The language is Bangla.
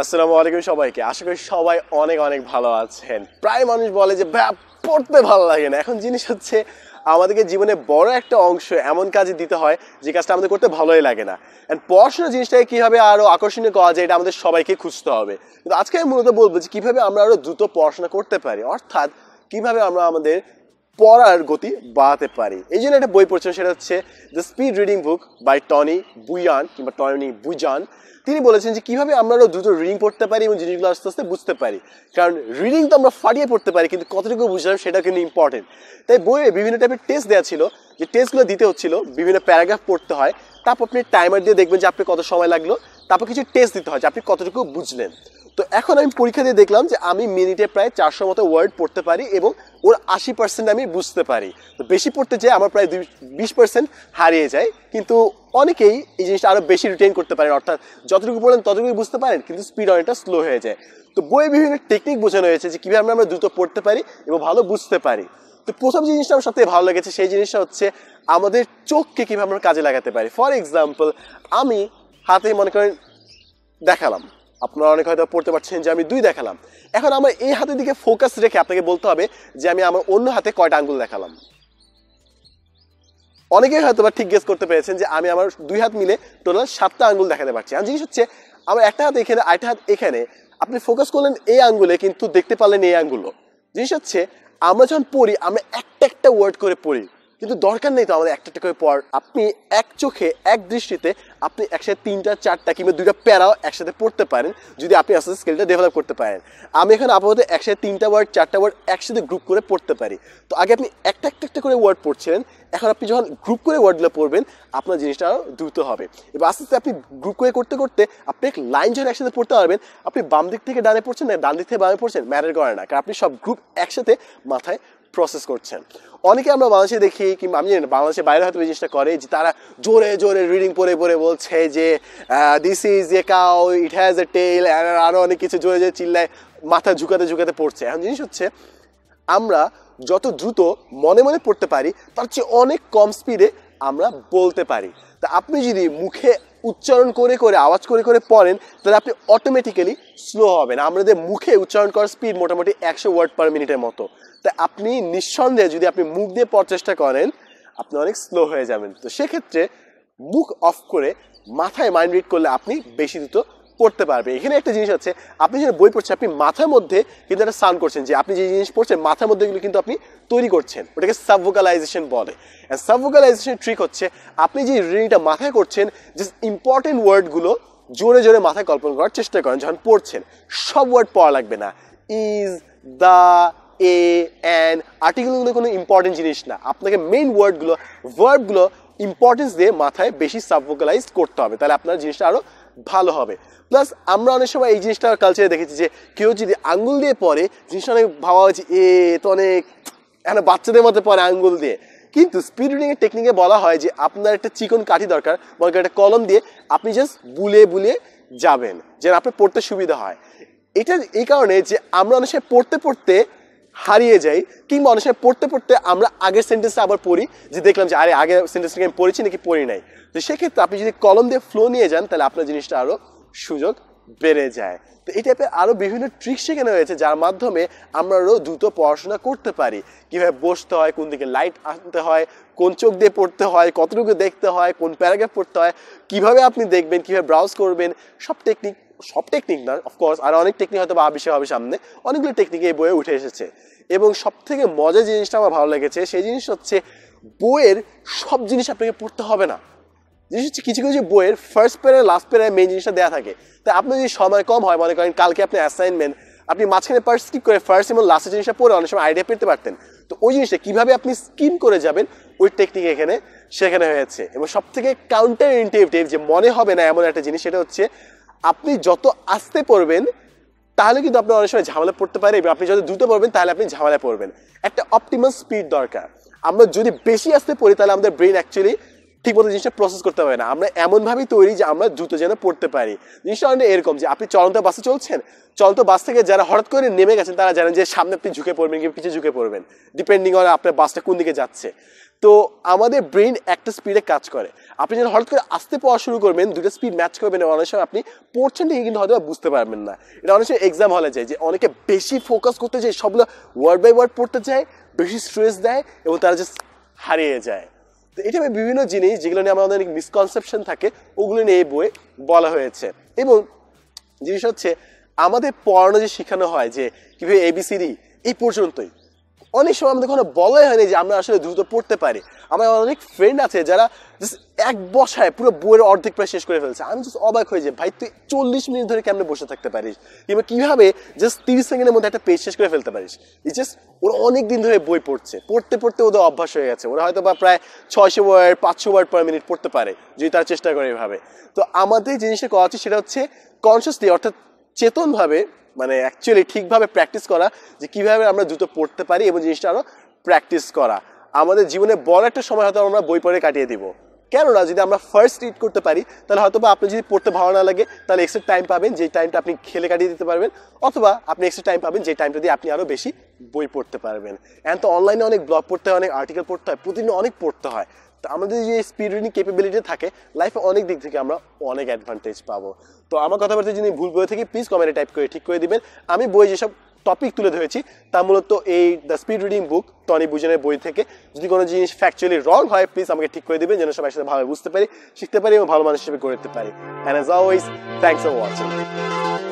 আসসালামু আলাইকুম সবাইকে আশা করি সবাই অনেক অনেক ভালো আছেন প্রায় মানুষ বলে যে ব্যাপ পড়তে ভালো লাগে না এখন জিনিস হচ্ছে আমাদেরকে জীবনে বড় একটা অংশ এমন কাজে দিতে হয় যে কাজটা আমাদের করতে ভালোই লাগে না অ্যান্ড পড়াশোনা জিনিসটাকে কীভাবে আরও আকর্ষণীয় করা যায় এটা আমাদের সবাইকে খুঁজতে হবে কিন্তু আজকে আমি মূলত বলবো যে কীভাবে আমরা আরও দ্রুত পড়াশোনা করতে পারি অর্থাৎ কীভাবে আমরা আমাদের পড়ার গতি বাড়াতে পারি এই জন্য একটা বই পড়ছে সেটা হচ্ছে the speed reading book by Tony Buzan কিংবা টনি বুজান তিনি বলেছেন যে কীভাবে আমরা আরও দ্রুত রিডিং পড়তে পারি এবং জিনিসগুলো আস্তে আস্তে বুঝতে পারি কারণ রিডিং তো আমরা ফাটিয়ে পড়তে পারি কিন্তু কতটুকু বুঝলাম সেটা কিন্তু ইম্পর্টেন্ট তাই বইয়ে বিভিন্ন টাইপের টেস্ট দেওয়া ছিল যে টেস্টগুলো দিতে হচ্ছিল বিভিন্ন প্যারাগ্রাফ পড়তে হয় তারপর আপনি টাইমার দিয়ে দেখবেন যে আপনি কত সময় লাগলো তারপর কিছু টেস্ট দিতে হয় যে আপনি কতটুকু বুঝলেন তো এখন আমি পরীক্ষা দিয়ে দেখলাম যে আমি মিনিটে প্রায় চারশো মতো ওয়ার্ড পড়তে পারি এবং ওর আশি পার্সেন্ট আমি বুঝতে পারি তো বেশি পড়তে যেয়ে আমার প্রায় দুই বিশ পার্সেন্ট হারিয়ে যায় কিন্তু অনেকেই এই জিনিসটা আরও বেশি রিটেন করতে পারেন অর্থাৎ যতটুকু পড়লেন ততটুকুই বুঝতে পারেন কিন্তু স্পিড অনেকটা স্লো হয়ে যায় তো বইয়ে বিভিন্ন টেকনিক বোঝানো হয়েছে যে কীভাবে আমরা দ্রুত পড়তে পারি এবং ভালো বুঝতে পারি তো প্রথম জিনিসটা আমার সবথেকে ভালো লেগেছে সেই জিনিসটা হচ্ছে আমাদের চোখকে কীভাবে আমরা কাজে লাগাতে পারি ফর এক্সাম্পল আমি হাতে মনে করেন দেখালাম আপনারা অনেক হয়তো পড়তে পারছেন যে আমি দুই দেখালাম এখন আমার এই হাতের দিকে ফোকাস রেখে আপনাকে বলতে হবে যে আমি আমার অন্য হাতে কয়টা আঙ্গুল দেখালাম অনেকেই হয়তো বা ঠিক গেস করতে পেরেছেন যে আমি আমার দুই হাত মিলে টোটাল সাতটা আঙ্গুল দেখাতে পারছি আর জিনিস হচ্ছে আমার একটা হাত এখানে আরেকটা হাত এখানে আপনি ফোকাস করলেন এই আঙ্গুলে কিন্তু দেখতে পারলেন এই আঙ্গুলো জিনিস হচ্ছে আমরা যখন পড়ি আমরা একটা একটা ওয়ার্ড করে পড়ি কিন্তু দরকার নেই তো আমাদের একটা একটা করে পড়ার আপনি এক চোখে এক দৃষ্টিতে আপনি একসাথে তিনটা চারটা কিংবা দুইটা প্যারাও একসাথে পড়তে পারেন যদি আপনি আস্তে স্কিলটা ডেভেলপ করতে পারেন আমি এখন আপাতত একসাথে তিনটা ওয়ার্ড চারটা ওয়ার্ড একসাথে গ্রুপ করে পড়তে পারি তো আগে আপনি একটা একটা একটা করে ওয়ার্ড পড়ছিলেন এখন আপনি যখন গ্রুপ করে ওয়ার্ডগুলো পড়বেন আপনার জিনিসটা আরও দ্রুত হবে এবার আস্তে আস্তে আপনি গ্রুপ করে করতে করতে আপনি এক লাইন যখন একসাথে পড়তে পারবেন আপনি বাম দিক থেকে ডানে পড়ছেন না ডান দিক থেকে বামে পড়ছেন ম্যাটার করে না কারণ আপনি সব গ্রুপ একসাথে মাথায় প্রসেস করছেন অনেকে আমরা বাংলাদেশে দেখি কিংবা আমি জানি বাংলাদেশের বাইরে হয়তো জিনিসটা করে যে তারা জোরে জোরে রিডিং পরে পরে বলছে যে this is a cow it has a tail আরও অনেক কিছু জোরে জোরে চিল্লায় মাথা ঝুঁকাতে ঝুঁকাতে পড়ছে এখন জিনিস হচ্ছে আমরা যত দ্রুত মনে মনে পড়তে পারি তার চেয়ে অনেক কম স্পিডে আমরা বলতে পারি তা আপনি যদি মুখে উচ্চারণ করে করে আওয়াজ করে করে পড়েন তাহলে আপনি অটোমেটিক্যালি স্লো হবেন আমাদের মুখে উচ্চারণ করার স্পিড মোটামুটি একশো ওয়ার্ড পার মিনিটের মতো তাই আপনি নিঃসন্দেহে যদি আপনি মুখ দিয়ে পড়ার চেষ্টা করেন আপনি অনেক স্লো হয়ে যাবেন তো সেক্ষেত্রে মুখ অফ করে মাথায় মাইন্ড রিড করলে আপনি বেশি দ্রুত করতে পারবে এখানে একটা জিনিস আছে আপনি যে বই পড়ছেন আপনি মাথার মধ্যে কিন্তু একটা সাউন্ড করছেন যে আপনি যে জিনিস পড়ছেন মাথার মধ্যে এগুলো কিন্তু আপনি তৈরি করছেন ওটাকে সাবভোকালাইজেশন বলে সাবভোকালাইজেশন ট্রিক হচ্ছে আপনি যে রিডিংটা মাথায় করছেন যে ইম্পর্টেন্ট ওয়ার্ডগুলো জোরে জোরে মাথায় কল্পনা করার চেষ্টা করেন যখন পড়ছেন সব ওয়ার্ড পড়া লাগবে না ইজ দ্য এ অ্যান আর্টিকেলগুলো কোনো ইম্পর্টেন্ট জিনিস না আপনাকে মেইন ওয়ার্ডগুলো ভার্বগুলো ইম্পর্টেন্স দিয়ে মাথায় বেশি সাবভোকালাইজ করতে হবে তাহলে আপনার জিনিসটা আরও ভালো হবে প্লাস আমরা অনেক সময় এই জিনিসটা কালচারে দেখেছি যে কেউ যদি আঙ্গুল দিয়ে পরে জিনিসটা অনেক ভাবা হয়েছে এ তো অনেক এখন বাচ্চাদের মতো পরে আঙ্গুল দিয়ে কিন্তু স্পিড টেকনিকে বলা হয় যে আপনার একটা চিকন কাঠি দরকার মনে একটা কলম দিয়ে আপনি জাস্ট বুলে বুলে যাবেন যেন আপনার পড়তে সুবিধা হয় এটা এই কারণে যে আমরা অনেক সময় পড়তে পড়তে হারিয়ে যাই কিংবা অনেক সময় পড়তে পড়তে আমরা আগের সেন্টেন্সটা আবার পড়ি যে দেখলাম যে আরে আগের সেন্টেন্সটাকে আমি পড়েছি নাকি পড়ি নাই তো সেক্ষেত্রে আপনি যদি কলম দিয়ে ফ্লো নিয়ে যান তাহলে আপনার জিনিসটা আরও সুযোগ বেড়ে যায় তো এই টাইপের আরও বিভিন্ন ট্রিক সেখানে রয়েছে যার মাধ্যমে আমরা আরও দ্রুত পড়াশোনা করতে পারি কীভাবে বসতে হয় কোন দিকে লাইট আনতে হয় কোন চোখ দিয়ে পড়তে হয় কতটুকু দেখতে হয় কোন প্যারাগ্রাফ পড়তে হয় কিভাবে আপনি দেখবেন কিভাবে ব্রাউজ করবেন সব টেকনিক সব টেকনিক না অফকোর্স আর অনেক টেকনিক হয়তো বা আবিষ্কার হবে সামনে অনেকগুলো টেকনিক এই বইয়ে উঠে এসেছে এবং সব থেকে মজার জিনিসটা আমার ভালো লেগেছে সেই জিনিস হচ্ছে বইয়ের সব জিনিস আপনাকে পড়তে হবে না জিনিস হচ্ছে কিছু কিছু বইয়ের ফার্স্ট পেরে লাস্ট পেরে মেন জিনিসটা দেওয়া থাকে তাই আপনার যদি সময় কম হয় মনে করেন কালকে আপনি অ্যাসাইনমেন্ট আপনি মাঝখানে পার্স স্কিপ করে ফার্স্ট এবং লাস্টের জিনিসটা পড়ে অনেক সময় আইডিয়া পেতে পারতেন তো ওই জিনিসটা কীভাবে আপনি স্কিম করে যাবেন ওই টেকনিক এখানে সেখানে হয়েছে এবং সব থেকে কাউন্টার ইন্টিভটিভ যে মনে হবে না এমন একটা জিনিস সেটা হচ্ছে আপনি যত আস্তে পড়বেন তাহলে কিন্তু আপনি অনেক সময় ঝামেলা পড়তে পারে এবং আপনি যত দ্রুত পড়বেন তাহলে আপনি ঝামেলায় পড়বেন একটা অপটিমাল স্পিড দরকার আমরা যদি বেশি আস্তে পড়ি তাহলে আমাদের ব্রেন অ্যাকচুয়ালি ঠিকমতো জিনিসটা প্রসেস করতে পারে না আমরা এমনভাবেই তৈরি যে আমরা দ্রুত যেন পড়তে পারি জিনিসটা অনেক এরকম যে আপনি চলন্ত বাসে চলছেন চলন্ত বাস থেকে যারা হঠাৎ করে নেমে গেছেন তারা জানেন যে সামনে আপনি ঝুঁকে পড়বেন কি পিছিয়ে ঝুঁকে পড়বেন ডিপেন্ডিং অন আপনার বাসটা কোন দিকে যাচ্ছে তো আমাদের ব্রেন একটা স্পিডে কাজ করে আপনি যখন হঠাৎ করে আসতে পড়া শুরু করবেন দুটো স্পিড ম্যাচ করবেন অনেক সময় আপনি পড়ছেন ঠিকই কিন্তু হয়তো বুঝতে পারবেন না এটা অনেক সময় এক্সাম হলে যায় যে অনেকে বেশি ফোকাস করতে চায় সবগুলো ওয়ার্ড বাই ওয়ার্ড পড়তে চায় বেশি স্ট্রেস দেয় এবং তারা যে হারিয়ে যায় তো এটা বিভিন্ন জিনিস যেগুলো নিয়ে আমাদের অনেক মিসকনসেপশন থাকে ওগুলো নিয়ে এই বইয়ে বলা হয়েছে এবং জিনিস হচ্ছে আমাদের পড়ানো যে শেখানো হয় যে কীভাবে এবিসিডি এই পর্যন্তই অনেক সময় আমাদের কোনো বলাই হয়নি যে আমরা আসলে দ্রুত পড়তে পারি আমার অনেক ফ্রেন্ড আছে যারা জাস্ট এক বসায় পুরো বইয়ের অর্ধেক প্রায় শেষ করে ফেলছে আমি জাস্ট অবাক হয়ে যাই ভাই তুই চল্লিশ মিনিট ধরে কেমনে বসে থাকতে পারিস কিংবা কীভাবে জাস্ট তিরিশ সেকেন্ডের মধ্যে একটা পেজ শেষ করে ফেলতে পারিস এই জাস্ট ওরা অনেক দিন ধরে বই পড়ছে পড়তে পড়তে ওদের অভ্যাস হয়ে গেছে ওরা হয়তো বা প্রায় ছয়শো ওয়ার্ড পাঁচশো ওয়ার্ড পার মিনিট পড়তে পারে যদি তারা চেষ্টা করে এভাবে তো আমাদের জিনিসটা করা উচিত সেটা হচ্ছে কনসিয়াসলি অর্থাৎ চেতনভাবে মানে অ্যাকচুয়ালি ঠিকভাবে প্র্যাকটিস করা যে কিভাবে আমরা জুতো পড়তে পারি এবং জিনিসটা আরও প্র্যাকটিস করা আমাদের জীবনে বড় একটা সময় হয়তো আমরা বই পড়ে কাটিয়ে দিব কেননা যদি আমরা ফার্স্ট রিড করতে পারি তাহলে হয়তো বা আপনি যদি পড়তে ভালো না লাগে তাহলে এক্সট্রা টাইম পাবেন যে টাইমটা আপনি খেলে কাটিয়ে দিতে পারবেন অথবা আপনি এক্সট্রা টাইম পাবেন যে টাইমটা দিয়ে আপনি আরও বেশি বই পড়তে পারবেন এখন তো অনলাইনে অনেক ব্লগ পড়তে হয় অনেক আর্টিকেল পড়তে হয় প্রতিদিন অনেক পড়তে হয় তো আমাদের যে স্পিড রিডিং ক্যাপাবিলিটি থাকে লাইফে অনেক দিক থেকে আমরা অনেক অ্যাডভান্টেজ পাবো তো আমার কথাবার্তা যদি ভুল বই থেকে প্লিজ কমেন্টে টাইপ করে ঠিক করে দিবেন আমি বই যেসব টপিক তুলে ধরেছি তা মূলত এই the speed reading book Tony বুজনের বই থেকে যদি কোনো জিনিস ফ্যাকচুয়ালি রং হয় প্লিজ আমাকে ঠিক করে দেবেন যেন সবাই সাথে ভালো বুঝতে পারি শিখতে পারি এবং ভালো মানুষ হিসেবে করতে পারি and as always thanks for watching